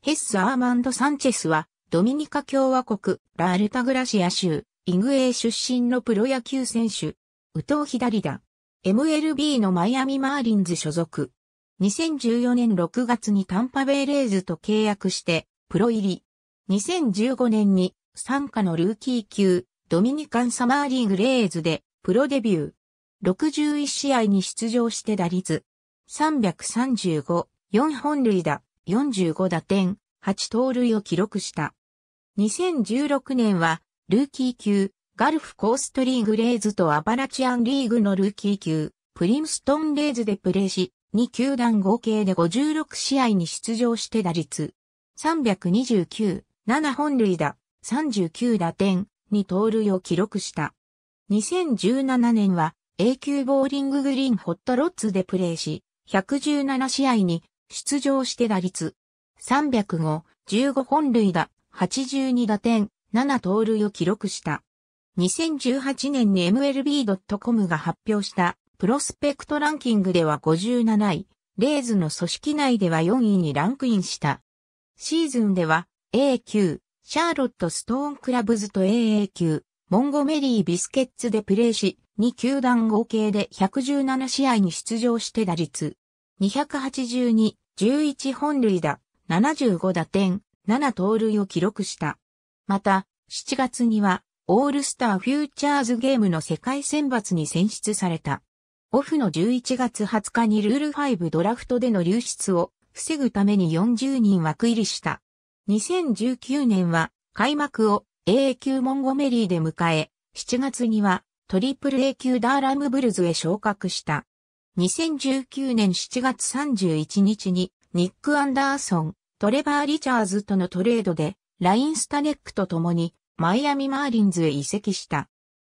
ヘッス・アーマンド・サンチェスは、ドミニカ共和国、ラ・ールタグラシア州、イグエー出身のプロ野球選手、右投左打、MLB のマイアミ・マーリンズ所属。2014年6月にタンパベイレイズと契約して、プロ入り。2015年に、参加のルーキー級、ドミニカン・サマーリーグ・レイズで、プロデビュー。61試合に出場して打率。335、4本塁打。45打点、8盗塁を記録した。2016年は、ルーキー級、ガルフコーストリーグレーズとアバラチアンリーグのルーキー級、プリムストンレーズでプレーし、2球団合計で56試合に出場して打率、329、7本塁打、39打点、2盗塁を記録した。2017年は、A 級ボーリンググリーンホットロッツでプレーし、117試合に出場して打率305、15本塁打、82打点、7盗塁を記録した。2018年に MLB.com が発表したプロスペクトランキングでは57位、レーズの組織内では4位にランクインした。シーズンでは A 級、シャーロット・ストーン・クラブズと AA 級、モンゴメリー・ビスケッツでプレーし、2球団合計で117試合に出場して打率282、11本塁打、75打点、7盗塁を記録した。また、7月には、オールスターフューチャーズゲームの世界選抜に選出された。オフの11月20日にルール5ドラフトでの流出を防ぐために40人枠入りした。2019年は開幕を AA 級モンゴメリーで迎え、7月にはトリプル A 級ダーラムブルズへ昇格した。2019年7月31日にニック・アンダーソン、トレバー・リチャーズとのトレードでラインスタネックと共にマイアミ・マーリンズへ移籍した。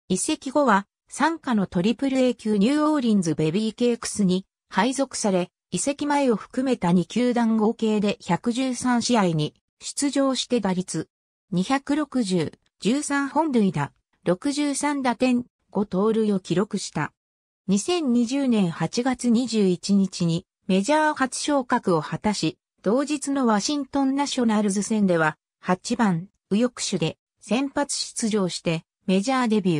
移籍後は参加のトリプル A 級ニューオーリンズベビーケークスに配属され、移籍前を含めた2球団合計で113試合に出場して打率260、13本塁打、63打点、5盗塁を記録した。2020年8月21日にメジャー初昇格を果たし、同日のワシントンナショナルズ戦では8番右翼手で先発出場してメジャーデビュー。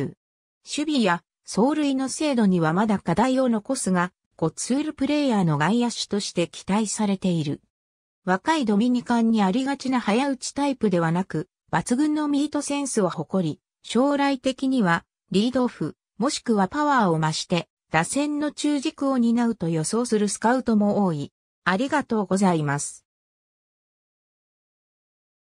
守備や走塁の精度にはまだ課題を残すが、5ツールプレイヤーの外野手として期待されている。若いドミニカンにありがちな早打ちタイプではなく、抜群のミートセンスを誇り、将来的にはリードオフ、もしくはパワーを増して打線の中軸を担うと予想するスカウトも多い。ありがとうございます。